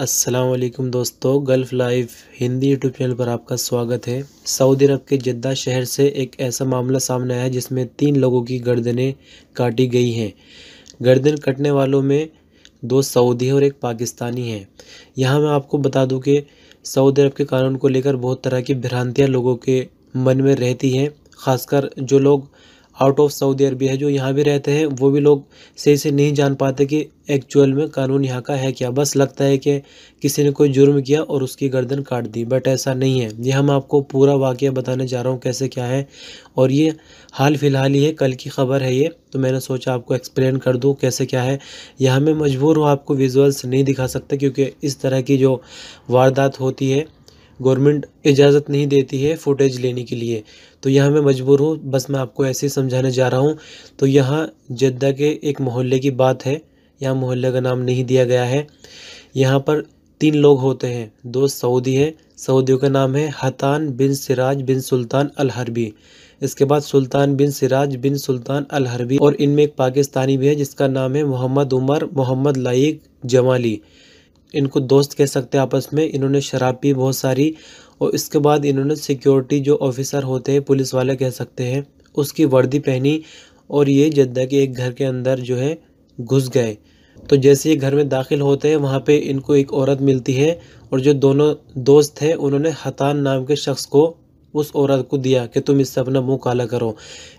असलम दोस्तों gulf life Hindi YouTube channel पर आपका स्वागत है सऊदी अरब के जद्दा शहर से एक ऐसा मामला सामने आया जिसमें तीन लोगों की गर्दनें काटी गई हैं गर्दन कटने वालों में दो सऊदी और एक पाकिस्तानी हैं यहाँ मैं आपको बता दूं कि सऊदी अरब के कानून को लेकर बहुत तरह की भ्रांतियाँ लोगों के मन में रहती हैं खासकर जो लोग आउट ऑफ सऊदी अरबिया है जो यहाँ भी रहते हैं वो भी लोग सही से नहीं जान पाते कि एक्चुअल में कानून यहाँ का है क्या बस लगता है कि किसी ने कोई जुर्म किया और उसकी गर्दन काट दी बट ऐसा नहीं है ये हम आपको पूरा वाक़ बताने जा रहा हूँ कैसे क्या है और ये हाल फिलहाल ही है कल की खबर है ये तो मैंने सोचा आपको एक्सप्लेन कर दूँ कैसे क्या है यहाँ मैं मजबूर हूँ आपको विजुअल्स नहीं दिखा सकता क्योंकि इस तरह की जो वारदात होती है गवर्नमेंट इजाज़त नहीं देती है फ़ुटेज लेने के लिए तो यहाँ मैं मजबूर हूँ बस मैं आपको ऐसे ही समझाने जा रहा हूँ तो यहाँ जद्दा के एक मोहल्ले की बात है यहाँ मोहल्ले का नाम नहीं दिया गया है यहाँ पर तीन लोग होते हैं दो सऊदी हैं सऊदियों का नाम है हतान बिन सिराज बिन सुल्तान अल हरबी इसके बाद सुल्तान बिन सिराज बिन सुल्तान अल हरबी और इनमें एक पाकिस्तानी भी है जिसका नाम है मोहम्मद उमर मोहम्मद लाइक जमाली इनको दोस्त कह सकते हैं आपस में इन्होंने शराब पी बहुत सारी और इसके बाद इन्होंने सिक्योरिटी जो ऑफिसर होते हैं पुलिस वाले कह सकते हैं उसकी वर्दी पहनी और ये जद्दा के एक घर के अंदर जो है घुस गए तो जैसे ये घर में दाखिल होते हैं वहाँ पे इनको एक औरत मिलती है और जो दोनों दोस्त हैं उन्होंने हतान नाम के शख्स को उस औरत को दिया कि तुम इससे अपना मुंह काला करो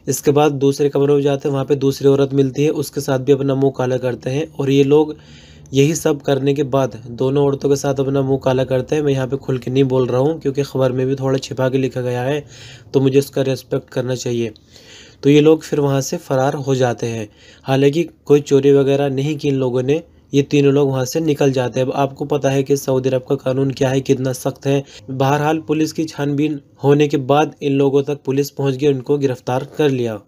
इसके बाद दूसरे कमरे में जाते हैं वहाँ पे दूसरी औरत मिलती है उसके साथ भी अपना मुंह काला करते हैं और ये लोग यही सब करने के बाद दोनों औरतों के साथ अपना मुंह काला करते हैं मैं यहाँ पे खुल के नहीं बोल रहा हूँ क्योंकि ख़बर में भी थोड़ा छिपा के लिखा गया है तो मुझे उसका रेस्पेक्ट करना चाहिए तो ये लोग फिर वहाँ से फ़रार हो जाते हैं हालांकि कोई चोरी वगैरह नहीं की इन लोगों ने ये तीनों लोग वहाँ से निकल जाते हैं अब आपको पता है कि सऊदी अरब का कानून क्या है कितना सख्त है बहरहाल पुलिस की छानबीन होने के बाद इन लोगों तक पुलिस पहुँच गई उनको गिरफ्तार कर लिया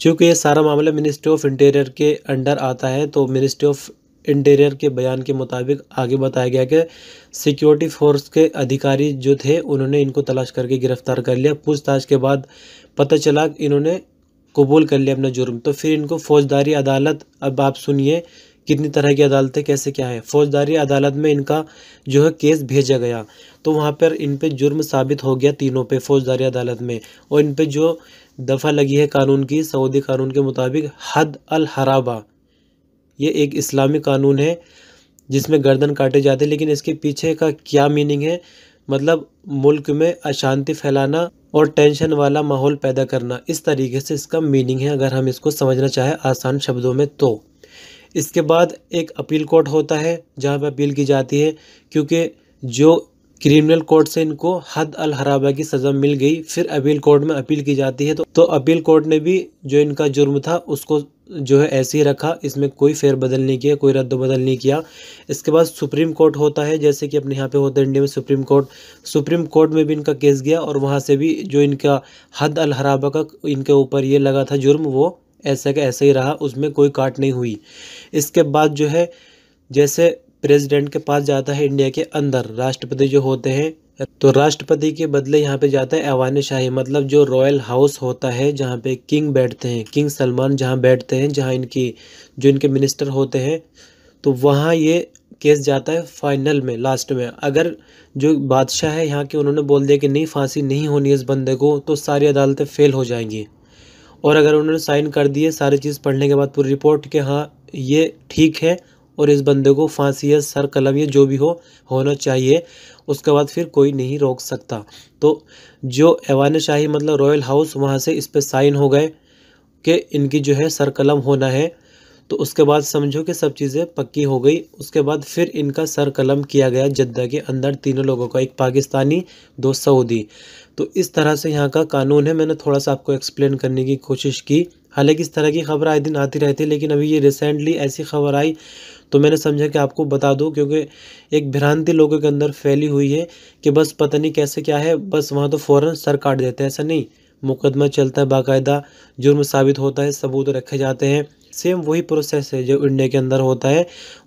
चूँकि ये सारा मामला मिनिस्ट्री ऑफ इंटीरियर के अंडर आता है तो मिनिस्ट्री ऑफ इंटीरियर के बयान के मुताबिक आगे बताया गया कि सिक्योरिटी फोर्स के अधिकारी जो थे उन्होंने इनको तलाश करके गिरफ्तार कर लिया पूछताछ के बाद पता चला इन्होंने कबूल कर लिया अपना जुर्म तो फिर इनको फौजदारी अदालत अब आप सुनिए कितनी तरह की अदालतें कैसे क्या है फौजदारी अदालत में इनका जो है केस भेजा गया तो वहाँ पर इन पर जुर्म साबित हो गया तीनों पे फौजदारी अदालत में और इन पर जो दफ़ा लगी है कानून की सऊदी कानून के मुताबिक हद अल हराबा ये एक इस्लामी कानून है जिसमें गर्दन काटे जाते हैं लेकिन इसके पीछे का क्या मीनिंग है मतलब मुल्क में अशांति फैलाना और टेंशन वाला माहौल पैदा करना इस तरीके से इसका मीनिंग है अगर हम इसको समझना चाहें आसान शब्दों में तो इसके बाद एक अपील कोर्ट होता है जहाँ पर अपील की जाती है क्योंकि जो क्रिमिनल कोर्ट से इनको हद अल हराबा की सज़ा मिल गई फिर अपील कोर्ट में अपील की जाती है तो तो अपील कोर्ट ने भी जो इनका जुर्म था उसको जो है ऐसे ही रखा इसमें कोई फेरबदल नहीं किया कोई रद्द बदल नहीं किया इसके बाद सुप्रीम कोर्ट होता है जैसे कि अपने यहाँ पे होता है इंडिया में सुप्रीम कोर्ट सुप्रीम कोर्ट में भी इनका केस गया और वहाँ से भी जो इनका हद अल हराबा का इनके ऊपर ये लगा था जुर्म वो ऐसा का ऐसा ही रहा उसमें कोई काट नहीं हुई इसके बाद जो है जैसे प्रेसिडेंट के पास जाता है इंडिया के अंदर राष्ट्रपति जो होते हैं तो राष्ट्रपति के बदले यहाँ पे जाता है ऐवान शाही मतलब जो रॉयल हाउस होता है जहाँ पे किंग बैठते हैं किंग सलमान जहाँ बैठते हैं जहाँ इनकी जो इनके मिनिस्टर होते हैं तो वहाँ ये केस जाता है फाइनल में लास्ट में अगर जो बादशाह है यहाँ के उन्होंने बोल दिया कि नहीं फांसी नहीं होनी इस बंदे को तो सारी अदालतें फेल हो जाएंगी और अगर उन्होंने साइन कर दिए सारी चीज़ पढ़ने के बाद पूरी रिपोर्ट के हाँ ये ठीक है और इस बंदे को फांसी या सर कलम या जो भी हो होना चाहिए उसके बाद फिर कोई नहीं रोक सकता तो जो एवान शाही मतलब रॉयल हाउस वहाँ से इस पर साइन हो गए कि इनकी जो है सर कलम होना है तो उसके बाद समझो कि सब चीज़ें पक्की हो गई उसके बाद फिर इनका सर कलम किया गया जद्दा के अंदर तीनों लोगों का एक पाकिस्तानी दो सऊदी तो इस तरह से यहाँ का कानून है मैंने थोड़ा सा आपको एक्सप्लेन करने की कोशिश की हालांकि इस तरह की खबर आए दिन आती रहती है लेकिन अभी ये रिसेंटली ऐसी खबर आई तो मैंने समझा कि आपको बता दूँ क्योंकि एक भ्रांति लोगों के अंदर फैली हुई है कि बस पता नहीं कैसे क्या है बस वहाँ तो फ़ौरन सर काट देते हैं ऐसा नहीं मुकदमा चलता है बाकायदा जुर्म साबित होता है सबूत रखे जाते हैं सेम वही प्रोसेस है जो इंडिया के अंदर होता है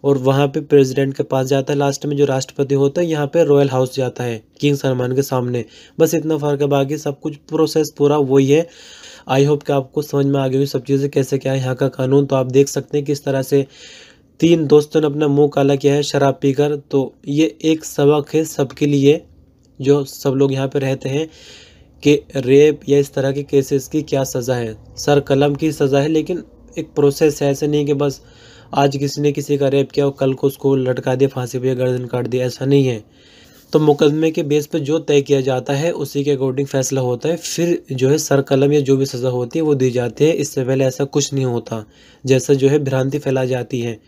और वहाँ पे प्रेसिडेंट के पास जाता है लास्ट में जो राष्ट्रपति होता है यहाँ पे रॉयल हाउस जाता है किंग सलमान के सामने बस इतना फ़र्क है बाकी सब कुछ प्रोसेस पूरा वही है आई होप कि आपको समझ में आ गई सब चीज़ें कैसे क्या है यहाँ का कानून तो आप देख सकते हैं किस तरह से तीन दोस्तों ने अपना मुँह काला किया है शराब पीकर तो ये एक सबक है सबके लिए जो सब लोग यहाँ पे रहते हैं कि रेप या इस तरह के केसेस की क्या सज़ा है सर कलम की सज़ा है लेकिन एक प्रोसेस है ऐसे नहीं कि बस आज किसी ने किसी का रेप किया और कल को उसको लटका दिया फांसी पे गर्दन काट दिया ऐसा नहीं है तो मुकदमे के बेस पर जो तय किया जाता है उसी के अकॉर्डिंग फैसला होता है फिर जो है सर कलम या जो भी सज़ा होती है वो दी जाती है इससे पहले ऐसा कुछ नहीं होता जैसा जो है भ्रांति फैला जाती है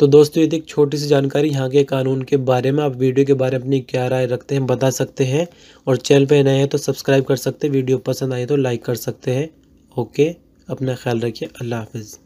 तो दोस्तों ये तो एक छोटी सी जानकारी यहाँ के कानून के बारे में आप वीडियो के बारे में अपनी क्या राय रखते हैं बता सकते हैं और चैनल पर नए हैं तो सब्सक्राइब कर सकते हैं वीडियो पसंद आए तो लाइक कर सकते हैं ओके अपना ख्याल रखिए अल्लाह हाफिज़